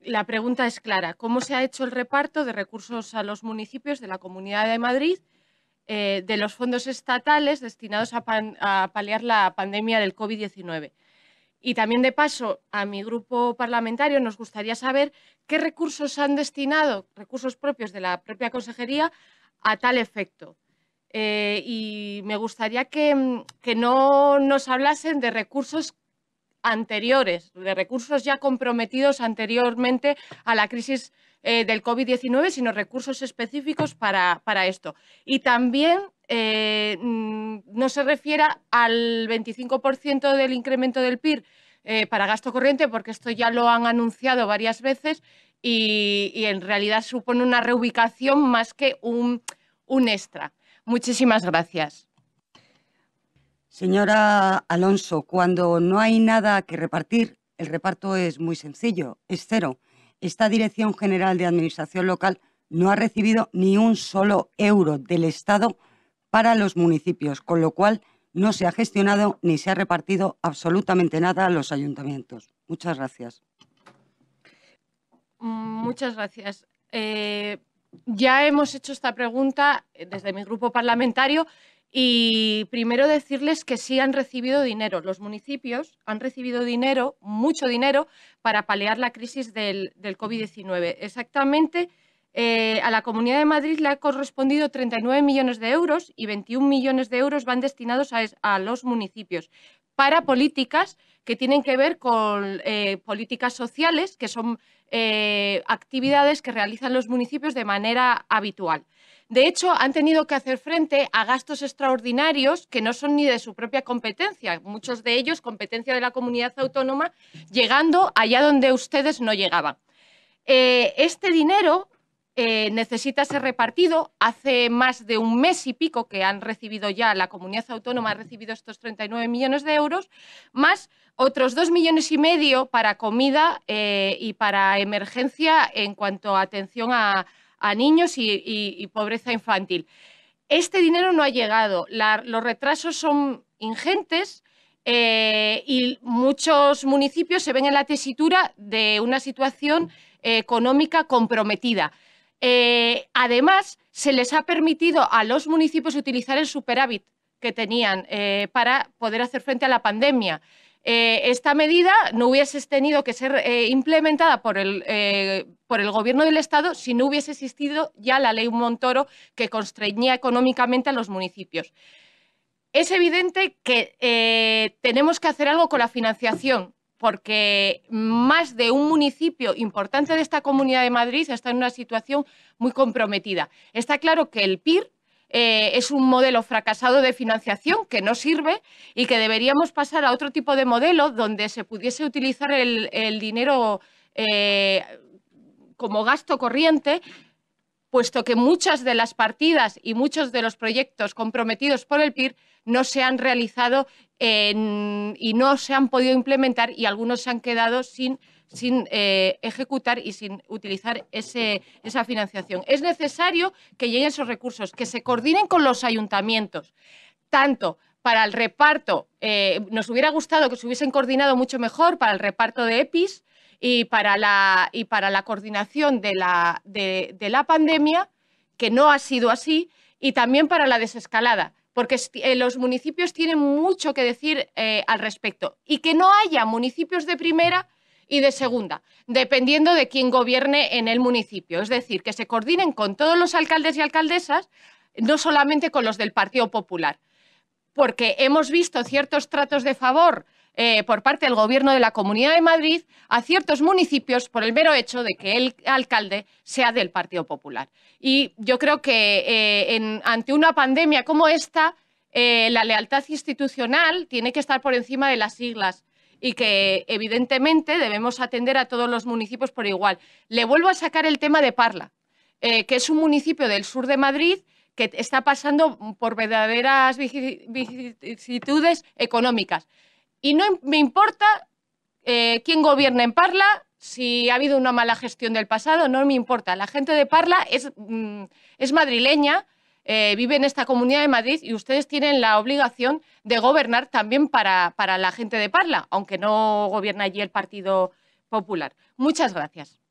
la pregunta es clara. ¿Cómo se ha hecho el reparto de recursos a los municipios de la Comunidad de Madrid eh, de los fondos estatales destinados a, paliar la pandemia del COVID-19? Y también, de paso, a mi grupo parlamentario nos gustaría saber qué recursos han destinado, recursos propios de la propia consejería, a tal efecto. Eh, y me gustaría que, que no nos hablasen de recursos anteriores, de recursos ya comprometidos anteriormente a la crisis eh, del COVID-19, sino recursos específicos para, esto. Y también eh, mm, no se refiera al 25% del incremento del PIB eh, para gasto corriente, porque esto ya lo han anunciado varias veces y, en realidad supone una reubicación más que un extra. Muchísimas gracias. Señora Alonso, cuando no hay nada que repartir, el reparto es muy sencillo, es cero. Esta Dirección General de Administración Local no ha recibido ni un solo euro del Estado para los municipios, con lo cual no se ha gestionado ni se ha repartido absolutamente nada a los ayuntamientos. Muchas gracias. Muchas gracias. Eh, ya hemos hecho esta pregunta eh, desde mi grupo parlamentario. Y primero decirles que sí han recibido dinero. Los municipios han recibido dinero, mucho dinero, para paliar la crisis del, COVID-19. Exactamente, eh, a la Comunidad de Madrid le ha correspondido 39 millones de euros y 21 millones de euros van destinados a, los municipios para políticas que tienen que ver con eh, políticas sociales, que son eh, actividades que realizan los municipios de manera habitual. De hecho, han tenido que hacer frente a gastos extraordinarios que no son ni de su propia competencia, muchos de ellos competencia de la comunidad autónoma, llegando allá donde ustedes no llegaban. Eh, este dinero eh, necesita ser repartido. Hace más de un mes y pico que han recibido ya, la comunidad autónoma ha recibido estos 39 millones de euros, más otros 2 millones y medio para comida eh, y para emergencia en cuanto a atención a, a niños y, pobreza infantil. Este dinero no ha llegado, los retrasos son ingentes eh, y muchos municipios se ven en la tesitura de una situación eh, económica comprometida. Eh, además, se les ha permitido a los municipios utilizar el superávit que tenían para poder hacer frente a la pandemia. Eh, esta medida no hubiese tenido que ser eh, implementada por el, eh, por el Gobierno del Estado si no hubiese existido ya la ley Montoro que constreñía económicamente a los municipios. Es evidente que tenemos que hacer algo con la financiación porque más de un municipio importante de esta Comunidad de Madrid está en una situación muy comprometida. Está claro que el PIR eh, es un modelo fracasado de financiación que no sirve y que deberíamos pasar a otro tipo de modelo donde se pudiese utilizar el, dinero eh, como gasto corriente puesto que muchas de las partidas y muchos de los proyectos comprometidos por el PIR no se han realizado y no se han podido implementar y algunos se han quedado sin, sin eh, ejecutar y sin utilizar ese, esa financiación. Es necesario que lleguen esos recursos, que se coordinen con los ayuntamientos, tanto para el reparto, eh, nos hubiera gustado que se hubiesen coordinado mucho mejor para el reparto de EPIs, y para la, y para la coordinación de la, pandemia, que no ha sido así, y también para la desescalada porque eh, los municipios tienen mucho que decir eh, al respecto. Y que no haya municipios de primera y de segunda, dependiendo de quién gobierne en el municipio. Es decir, que se coordinen con todos los alcaldes y alcaldesas, no solamente con los del Partido Popular. Porque hemos visto ciertos tratos de favor eh, por parte del Gobierno de la Comunidad de Madrid a ciertos municipios por el mero hecho de que el alcalde sea del Partido Popular. Y yo creo que eh, ante una pandemia como esta, eh, la lealtad institucional tiene que estar por encima de las siglas y que evidentemente debemos atender a todos los municipios por igual. Le vuelvo a sacar el tema de Parla, que es un municipio del sur de Madrid que está pasando por verdaderas vicisitudes económicas. Y no me importa eh, quién gobierna en Parla, si ha habido una mala gestión del pasado, no me importa. La gente de Parla es, mm, madrileña, eh, vive en esta comunidad de Madrid y ustedes tienen la obligación de gobernar también para la gente de Parla, aunque no gobierna allí el Partido Popular. Muchas gracias.